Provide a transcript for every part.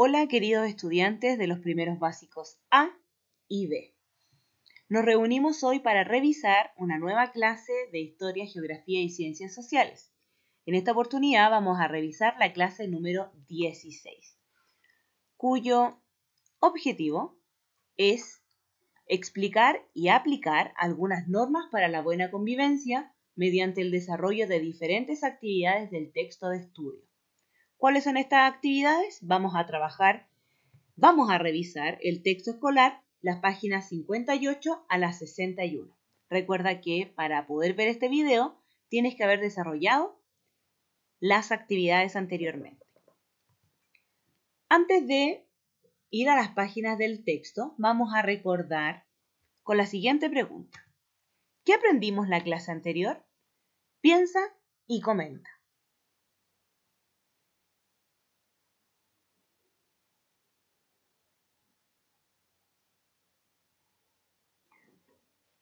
Hola queridos estudiantes de los primeros básicos A y B. Nos reunimos hoy para revisar una nueva clase de Historia, Geografía y Ciencias Sociales. En esta oportunidad vamos a revisar la clase número 16, cuyo objetivo es explicar y aplicar algunas normas para la buena convivencia mediante el desarrollo de diferentes actividades del texto de estudio. ¿Cuáles son estas actividades? Vamos a trabajar, vamos a revisar el texto escolar, las páginas 58 a las 61. Recuerda que para poder ver este video tienes que haber desarrollado las actividades anteriormente. Antes de ir a las páginas del texto, vamos a recordar con la siguiente pregunta. ¿Qué aprendimos la clase anterior? Piensa y comenta.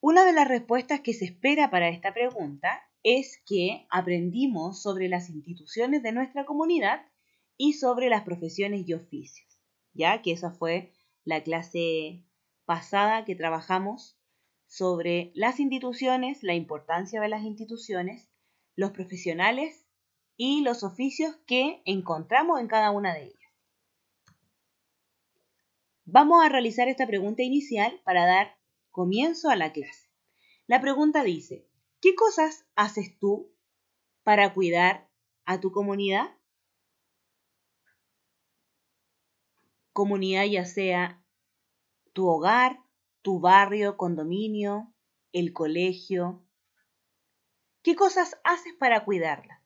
Una de las respuestas que se espera para esta pregunta es que aprendimos sobre las instituciones de nuestra comunidad y sobre las profesiones y oficios, ya que esa fue la clase pasada que trabajamos sobre las instituciones, la importancia de las instituciones, los profesionales y los oficios que encontramos en cada una de ellas. Vamos a realizar esta pregunta inicial para dar Comienzo a la clase. La pregunta dice, ¿qué cosas haces tú para cuidar a tu comunidad? Comunidad ya sea tu hogar, tu barrio, condominio, el colegio. ¿Qué cosas haces para cuidarla?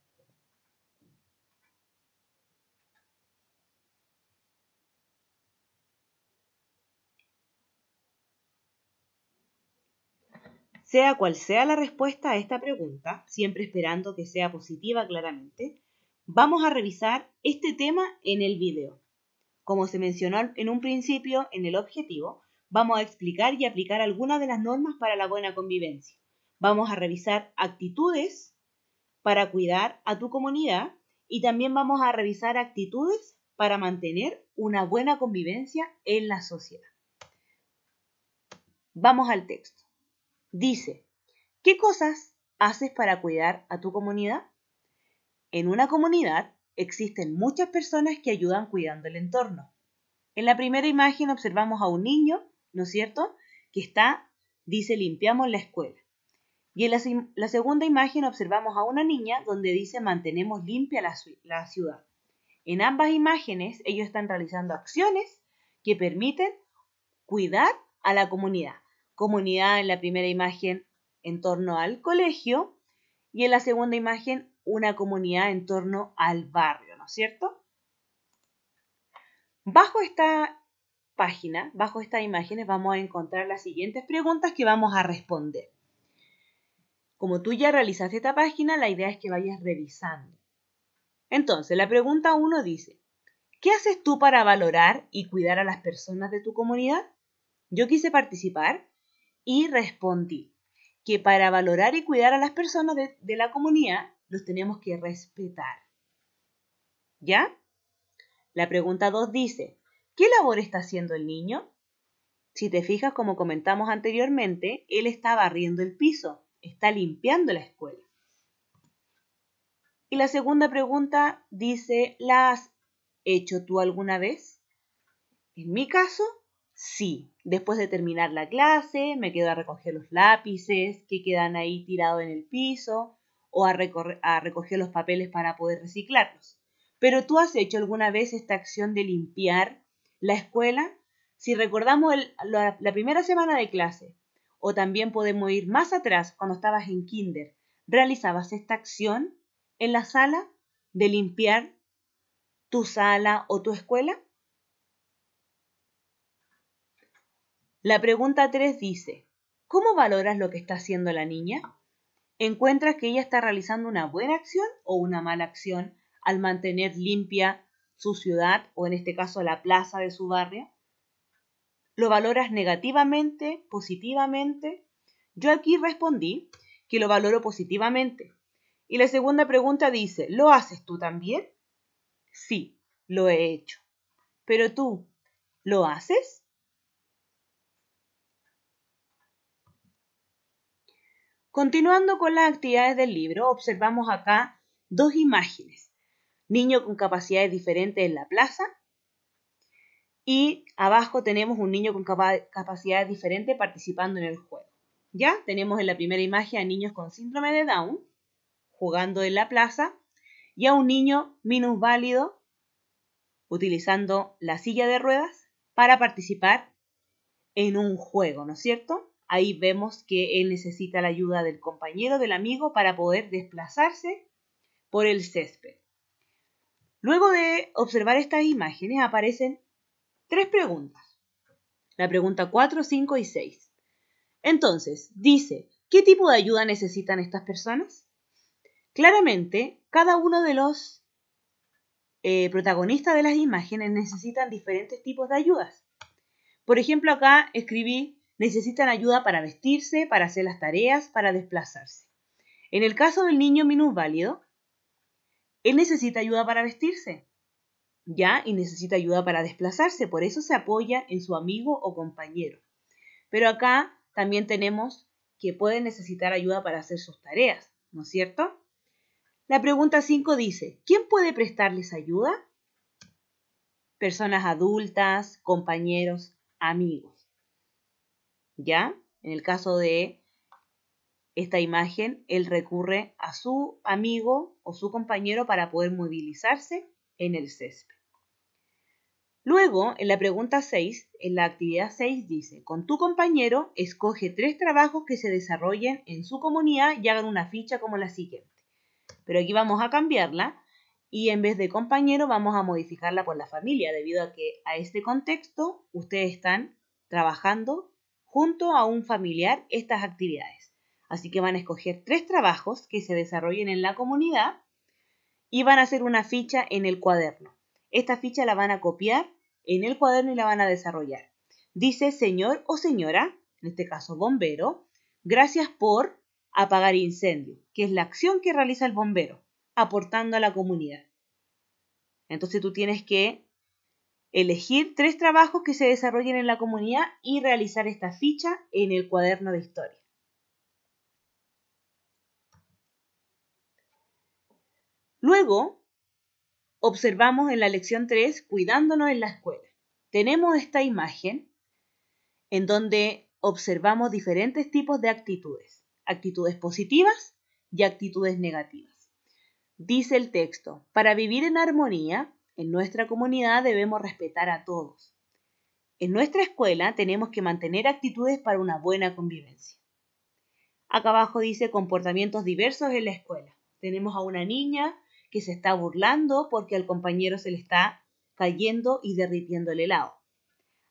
Sea cual sea la respuesta a esta pregunta, siempre esperando que sea positiva claramente, vamos a revisar este tema en el video. Como se mencionó en un principio en el objetivo, vamos a explicar y aplicar algunas de las normas para la buena convivencia. Vamos a revisar actitudes para cuidar a tu comunidad y también vamos a revisar actitudes para mantener una buena convivencia en la sociedad. Vamos al texto. Dice, ¿qué cosas haces para cuidar a tu comunidad? En una comunidad existen muchas personas que ayudan cuidando el entorno. En la primera imagen observamos a un niño, ¿no es cierto?, que está, dice, limpiamos la escuela. Y en la, segunda imagen observamos a una niña donde dice, mantenemos limpia la ciudad. En ambas imágenes ellos están realizando acciones que permiten cuidar a la comunidad comunidad en la primera imagen en torno al colegio y en la segunda imagen una comunidad en torno al barrio, ¿no es cierto? Bajo esta página, bajo estas imágenes, vamos a encontrar las siguientes preguntas que vamos a responder. Como tú ya realizaste esta página, la idea es que vayas revisando. Entonces, la pregunta 1 dice, ¿qué haces tú para valorar y cuidar a las personas de tu comunidad? Yo quise participar y respondí que para valorar y cuidar a las personas de, la comunidad los tenemos que respetar. ¿Ya? La pregunta 2 dice, ¿qué labor está haciendo el niño? Si te fijas, como comentamos anteriormente, él está barriendo el piso, está limpiando la escuela. Y la segunda pregunta dice, ¿la has hecho tú alguna vez? En mi caso, Sí, después de terminar la clase me quedo a recoger los lápices que quedan ahí tirados en el piso o a, recoger los papeles para poder reciclarlos. Pero tú has hecho alguna vez esta acción de limpiar la escuela? Si recordamos la, primera semana de clase, o también podemos ir más atrás cuando estabas en kinder, ¿realizabas esta acción en la sala de limpiar tu sala o tu escuela? La pregunta 3 dice, ¿cómo valoras lo que está haciendo la niña? ¿Encuentras que ella está realizando una buena acción o una mala acción al mantener limpia su ciudad o en este caso la plaza de su barrio? ¿Lo valoras negativamente, positivamente? Yo aquí respondí que lo valoro positivamente. Y la segunda pregunta dice, ¿lo haces tú también? Sí, lo he hecho. Pero tú, ¿lo haces? Continuando con las actividades del libro, observamos acá dos imágenes. Niño con capacidades diferentes en la plaza y abajo tenemos un niño con capacidades diferentes participando en el juego. Ya tenemos en la primera imagen a niños con síndrome de Down jugando en la plaza y a un niño minusválido utilizando la silla de ruedas para participar en un juego, ¿no es cierto? Ahí vemos que él necesita la ayuda del compañero, del amigo, para poder desplazarse por el césped. Luego de observar estas imágenes aparecen tres preguntas. La pregunta 4, 5 y 6. Entonces, dice, ¿qué tipo de ayuda necesitan estas personas? Claramente, cada uno de los eh, protagonistas de las imágenes necesitan diferentes tipos de ayudas. Por ejemplo, acá escribí necesitan ayuda para vestirse, para hacer las tareas, para desplazarse. En el caso del niño minusválido, él necesita ayuda para vestirse, ¿ya? Y necesita ayuda para desplazarse, por eso se apoya en su amigo o compañero. Pero acá también tenemos que puede necesitar ayuda para hacer sus tareas, ¿no es cierto? La pregunta 5 dice, ¿quién puede prestarles ayuda? Personas adultas, compañeros, amigos. ¿ya? En el caso de esta imagen, él recurre a su amigo o su compañero para poder movilizarse en el césped. Luego, en la pregunta 6, en la actividad 6 dice, con tu compañero escoge tres trabajos que se desarrollen en su comunidad y hagan una ficha como la siguiente. Pero aquí vamos a cambiarla y en vez de compañero vamos a modificarla por la familia, debido a que a este contexto ustedes están trabajando junto a un familiar estas actividades. Así que van a escoger tres trabajos que se desarrollen en la comunidad y van a hacer una ficha en el cuaderno. Esta ficha la van a copiar en el cuaderno y la van a desarrollar. Dice señor o señora, en este caso bombero, gracias por apagar incendio, que es la acción que realiza el bombero, aportando a la comunidad. Entonces tú tienes que elegir tres trabajos que se desarrollen en la comunidad y realizar esta ficha en el cuaderno de historia. Luego, observamos en la lección 3, cuidándonos en la escuela. Tenemos esta imagen en donde observamos diferentes tipos de actitudes, actitudes positivas y actitudes negativas. Dice el texto, para vivir en armonía, en nuestra comunidad debemos respetar a todos. En nuestra escuela tenemos que mantener actitudes para una buena convivencia. Acá abajo dice comportamientos diversos en la escuela. Tenemos a una niña que se está burlando porque al compañero se le está cayendo y derritiendo el helado.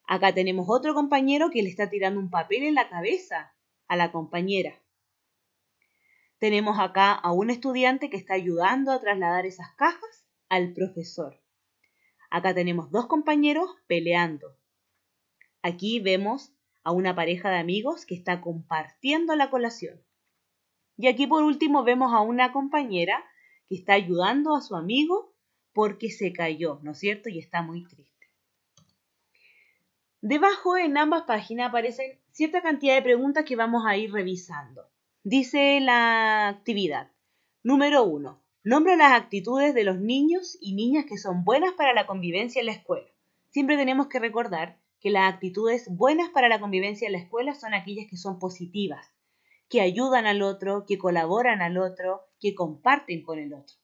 Acá tenemos otro compañero que le está tirando un papel en la cabeza a la compañera. Tenemos acá a un estudiante que está ayudando a trasladar esas cajas al profesor. Acá tenemos dos compañeros peleando. Aquí vemos a una pareja de amigos que está compartiendo la colación. Y aquí por último vemos a una compañera que está ayudando a su amigo porque se cayó, ¿no es cierto? Y está muy triste. Debajo en ambas páginas aparecen cierta cantidad de preguntas que vamos a ir revisando. Dice la actividad. Número uno. Nombra las actitudes de los niños y niñas que son buenas para la convivencia en la escuela. Siempre tenemos que recordar que las actitudes buenas para la convivencia en la escuela son aquellas que son positivas, que ayudan al otro, que colaboran al otro, que comparten con el otro.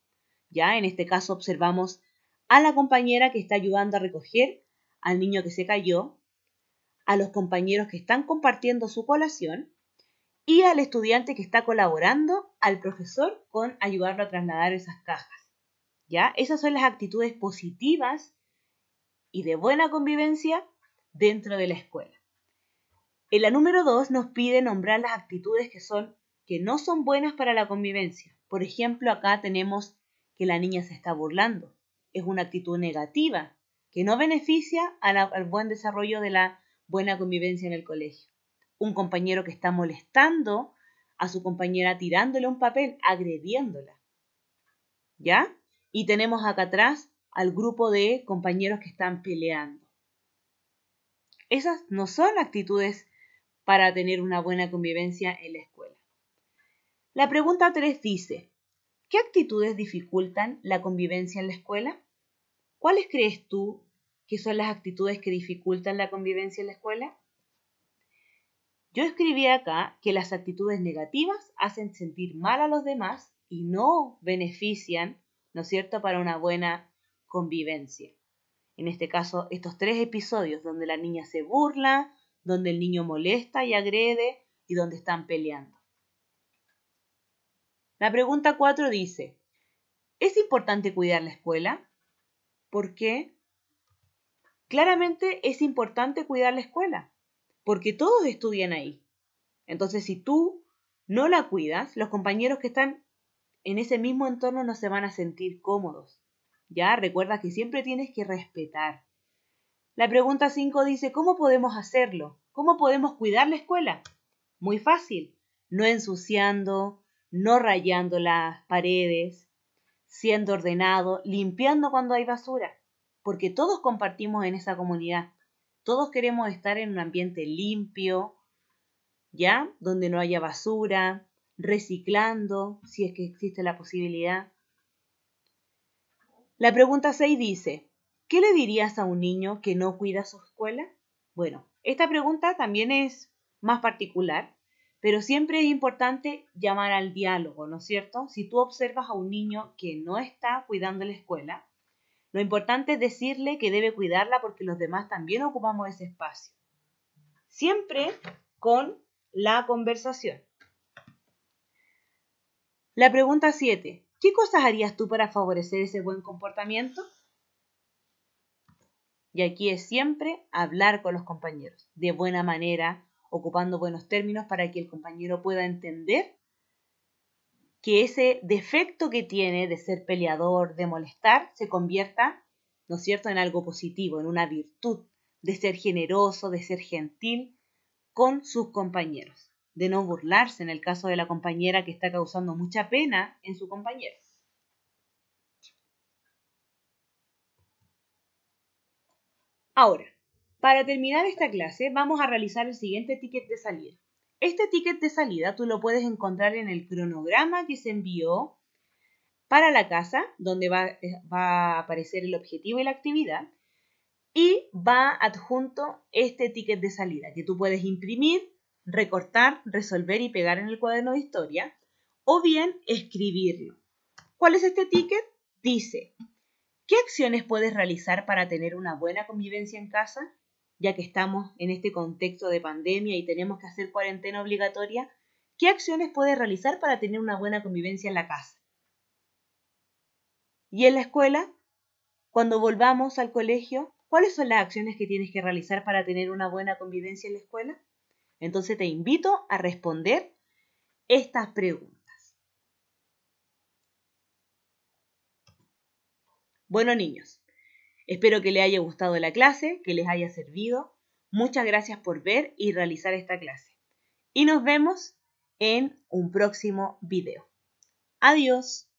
Ya en este caso observamos a la compañera que está ayudando a recoger al niño que se cayó, a los compañeros que están compartiendo su colación y al estudiante que está colaborando, al profesor, con ayudarlo a trasladar esas cajas. ¿Ya? Esas son las actitudes positivas y de buena convivencia dentro de la escuela. En la número 2 nos pide nombrar las actitudes que, son, que no son buenas para la convivencia. Por ejemplo, acá tenemos que la niña se está burlando. Es una actitud negativa que no beneficia al buen desarrollo de la buena convivencia en el colegio un compañero que está molestando a su compañera tirándole un papel, agrediéndola. ¿Ya? Y tenemos acá atrás al grupo de compañeros que están peleando. Esas no son actitudes para tener una buena convivencia en la escuela. La pregunta 3 dice, ¿qué actitudes dificultan la convivencia en la escuela? ¿Cuáles crees tú que son las actitudes que dificultan la convivencia en la escuela? Yo escribí acá que las actitudes negativas hacen sentir mal a los demás y no benefician, ¿no es cierto?, para una buena convivencia. En este caso, estos tres episodios donde la niña se burla, donde el niño molesta y agrede y donde están peleando. La pregunta 4 dice, ¿es importante cuidar la escuela? ¿Por qué? Claramente es importante cuidar la escuela porque todos estudian ahí. Entonces, si tú no la cuidas, los compañeros que están en ese mismo entorno no se van a sentir cómodos. Ya recuerda que siempre tienes que respetar. La pregunta 5 dice, ¿cómo podemos hacerlo? ¿Cómo podemos cuidar la escuela? Muy fácil, no ensuciando, no rayando las paredes, siendo ordenado, limpiando cuando hay basura, porque todos compartimos en esa comunidad. Todos queremos estar en un ambiente limpio, ¿ya? Donde no haya basura, reciclando, si es que existe la posibilidad. La pregunta 6 dice, ¿qué le dirías a un niño que no cuida su escuela? Bueno, esta pregunta también es más particular, pero siempre es importante llamar al diálogo, ¿no es cierto? Si tú observas a un niño que no está cuidando la escuela, lo importante es decirle que debe cuidarla porque los demás también ocupamos ese espacio. Siempre con la conversación. La pregunta 7. ¿Qué cosas harías tú para favorecer ese buen comportamiento? Y aquí es siempre hablar con los compañeros de buena manera, ocupando buenos términos para que el compañero pueda entender que ese defecto que tiene de ser peleador, de molestar, se convierta, ¿no es cierto?, en algo positivo, en una virtud, de ser generoso, de ser gentil con sus compañeros, de no burlarse en el caso de la compañera que está causando mucha pena en su compañero. Ahora, para terminar esta clase, vamos a realizar el siguiente ticket de salida. Este ticket de salida tú lo puedes encontrar en el cronograma que se envió para la casa, donde eh, va, a aparecer el objetivo y la actividad, y va adjunto este ticket de salida que tú puedes imprimir, recortar, resolver y pegar en el cuaderno de historia, o bien escribirlo. ¿Cuál es este ticket? Dice, ¿qué acciones puedes realizar para tener una buena convivencia en casa? ya que estamos en este contexto de pandemia y tenemos que hacer cuarentena obligatoria, ¿qué acciones puedes realizar para tener una buena convivencia en la casa? Y en la escuela, cuando volvamos al colegio, ¿cuáles son las acciones que tienes que realizar para tener una buena convivencia en la escuela? Entonces te invito a responder estas preguntas. Bueno, niños, Espero que les haya gustado la clase, que les haya servido. Muchas gracias por ver y realizar esta clase. Y nos vemos en un próximo video. Adiós.